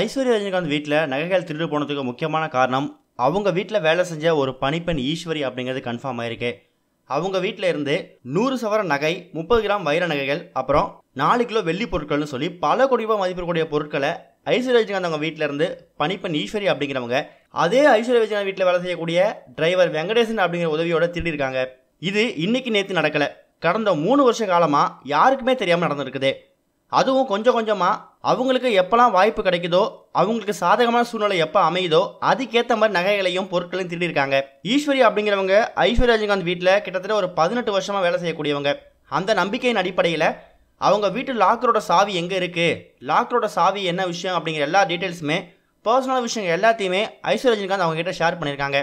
ஐஸ்வர்யா ரஜினிகாந்த் வீட்டில் நகைகள் திருடு போனதுக்கு முக்கியமான காரணம் அவங்க வீட்டில் வேலை செஞ்ச ஒரு பனிப்பெண் ஈஸ்வரி அப்படிங்கிறது கன்ஃபார்ம் ஆயிருக்கு அவங்க வீட்டில் இருந்து நூறு சவர நகை முப்பது கிராம் வைர நகைகள் அப்புறம் நாலு கிலோ வெள்ளி பொருட்கள்னு சொல்லி பல கோடி ரூபாய் மதிப்பிடக்கூடிய பொருட்களை ஐஸ்வர்ய ரஜினிகாந்த் அவங்க வீட்டில் இருந்து பனிப்பெண் ஈஸ்வரி அப்படிங்கிறவங்க அதே ஐஸ்வர்ய ரஜினிகாந்த் வீட்டில் வேலை செய்யக்கூடிய டிரைவர் வெங்கடேசன் அப்படிங்கிற உதவியோட திருடியிருக்காங்க இது இன்னைக்கு நேற்று நடக்கலை கடந்த மூணு வருஷ காலமாக யாருக்குமே தெரியாமல் நடந்திருக்குது அதுவும் கொஞ்சம் கொஞ்சமாக அவங்களுக்கு எப்போல்லாம் வாய்ப்பு கிடைக்குதோ அவங்களுக்கு சாதகமான சூழ்நிலை எப்போ அமையுதோ அதுக்கேற்ற மாதிரி நகைகளையும் பொருட்களையும் திருடிருக்காங்க ஈஸ்வரி அப்படிங்கிறவங்க ஐஸ்வர்யா ரஜினிகாந்த் வீட்டில் கிட்டத்தட்ட ஒரு பதினெட்டு வருஷமாக வேலை செய்யக்கூடியவங்க அந்த நம்பிக்கையின் அடிப்படையில் அவங்க வீட்டு லாக்கரோட சாவி எங்கே இருக்குது லாக்கரோட சாவி என்ன விஷயம் அப்படிங்கிற எல்லா டீட்டெயில்ஸுமே பர்சனல் விஷயங்கள் எல்லாத்தையுமே ஐஸ்வர் ரஜினிகாந்த் அவங்ககிட்ட ஷேர் பண்ணியிருக்காங்க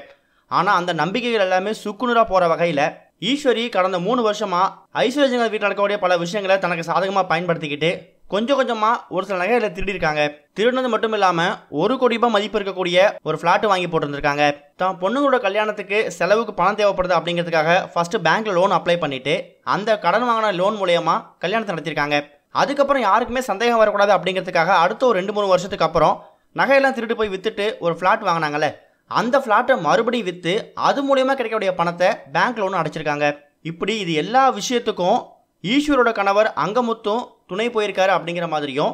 ஆனால் அந்த நம்பிக்கைகள் எல்லாமே சுக்குநூறாக போகிற வகையில் ஈஸ்வரி கடந்த மூணு வருஷமாக ஐஸ்வர்யா ரஜினிகாந்த் வீட்டில் நடக்கக்கூடிய பல விஷயங்களை தனக்கு சாதகமாக பயன்படுத்திக்கிட்டு கொஞ்சம் கொஞ்சமாக ஒரு சில நகைகளை இதில் திருடிருக்காங்க திருடினது மட்டும் இல்லாமல் ஒரு கோடி ரூபாய் மதிப்பு இருக்கக்கூடிய ஒரு ஃப்ளாட் வாங்கி போட்டிருந்திருக்காங்க தான் பொண்ணுங்களோட கல்யாணத்துக்கு செலவுக்கு பணம் தேவைப்படுது அப்படிங்கிறதுக்காக ஃபஸ்ட்டு பேங்க்கில் லோன் அப்ளை பண்ணிவிட்டு அந்த கடன் வாங்கின லோன் மூலயமா கல்யாணத்தை நடத்தியிருக்காங்க அதுக்கப்புறம் யாருக்குமே சந்தேகம் வரக்கூடாது அப்படிங்கிறதுக்காக அடுத்த ஒரு ரெண்டு மூணு வருஷத்துக்கு அப்புறம் நகையெல்லாம் திருட்டு போய் விற்றுட்டு ஒரு ஃப்ளாட் வாங்கினாங்கல்ல அந்த ஃப்ளாட்டை மறுபடியும் விற்று அது மூலியமாக கிடைக்கக்கூடிய பணத்தை பேங்க் லோன் அடைச்சிருக்காங்க இப்படி இது எல்லா விஷயத்துக்கும் ஈஸ்வரோட கணவர் அங்கமுத்தும் துணை போயிருக்காரு அப்படிங்கிற மாதிரியும்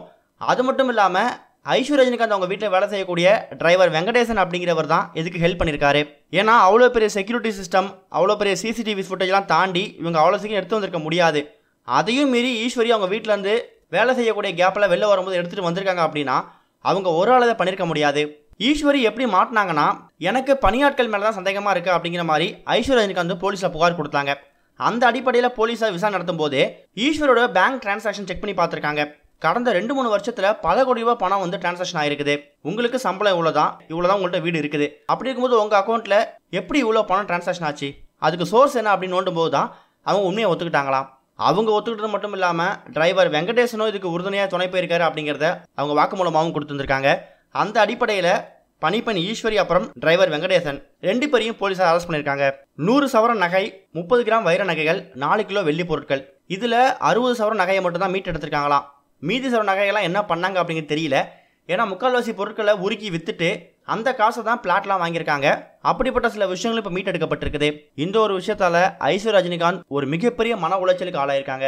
அது மட்டும் இல்லாமல் ஐஸ்வர் ரஜினிகாந்த் அவங்க வீட்டில் வேலை செய்யக்கூடிய டிரைவர் வெங்கடேசன் அப்படிங்கிறவர் தான் இதுக்கு ஹெல்ப் பண்ணியிருக்காரு ஏன்னா அவ்வளோ பெரிய செக்யூரிட்டி சிஸ்டம் அவ்வளோ பெரிய சிசிடிவி ஃபுட்டேஜ்லாம் தாண்டி இவங்க அவ்வளோ சீக்கிரம் எடுத்து வந்திருக்க முடியாது அதையும் மீறி ஈஸ்வரி அவங்க வீட்டிலேருந்து வேலை செய்யக்கூடிய கேப்பில் வெளில வரும்போது எடுத்துகிட்டு வந்திருக்காங்க அப்படின்னா அவங்க ஒரு ஆளதை பண்ணியிருக்க முடியாது ஈஸ்வரி எப்படி மாட்டினாங்கன்னா எனக்கு பணியாட்கள் மேலே தான் சந்தேகமாக இருக்குது அப்படிங்கிற மாதிரி ஐஸ்வர் ரஜினிகாந்த் போலீஸில் புகார் கொடுத்தாங்க அந்த அடிப்படையில் போலீஸார் விசாரணை நடத்தும் போது ஈஸ்வரோட பேங்க் டிரான்சாக்ஷன் செக் பண்ணி பார்த்துருக்காங்க கடந்த ரெண்டு மூணு வருஷத்துல பல கோடி ரூபாய் பணம் வந்து டிரான்சாக்ஷன் ஆயிருக்குது உங்களுக்கு சம்பளம் இவ்வளோதான் இவ்வளோதான் உங்கள்கிட்ட வீடு இருக்குது அப்படி இருக்கும்போது உங்கள் அக்கௌண்ட்ல எப்படி இவ்வளோ பணம் டிரான்சாக்ஷன் ஆச்சு அதுக்கு சோர்ஸ் என்ன அப்படின்னு நோண்டும் போது தான் அவங்க உண்மையை ஒத்துக்கிட்டாங்களாம் அவங்க ஒத்துக்கிட்டது மட்டும் இல்லாமல் டிரைவர் வெங்கடேசனும் இதுக்கு உறுதுணையாக துணை போயிருக்காரு அப்படிங்கிறத அவங்க வாக்குமூலமாகவும் கொடுத்துருந்துருக்காங்க அந்த அடிப்படையில் பனிப்பன் ஈஸ்வரி அப்புறம் டிரைவர் வெங்கடேசன் ரெண்டு பேரையும் போலீசார் அரெஸ்ட் பண்ணியிருக்காங்க நூறு சவரம் நகை முப்பது கிராம் வைர நகைகள் நாலு கிலோ வெள்ளி பொருட்கள் இதில் அறுபது சவரம் நகையை மட்டும் தான் மீட் எடுத்திருக்காங்களாம் மீதி சவரன் நகையெல்லாம் என்ன பண்ணாங்க அப்படிங்கிறது தெரியல ஏன்னா முக்கால்வாசி பொருட்களை உருக்கி வித்துட்டு அந்த காசை தான் பிளாட்லாம் வாங்கியிருக்காங்க அப்படிப்பட்ட சில விஷயங்கள் இப்போ மீட் எடுக்கப்பட்டிருக்குது இந்த ஒரு விஷயத்தால ஐஸ்வர் ரஜினிகாந்த் ஒரு மிகப்பெரிய மன உளைச்சலுக்கு ஆளாயிருக்காங்க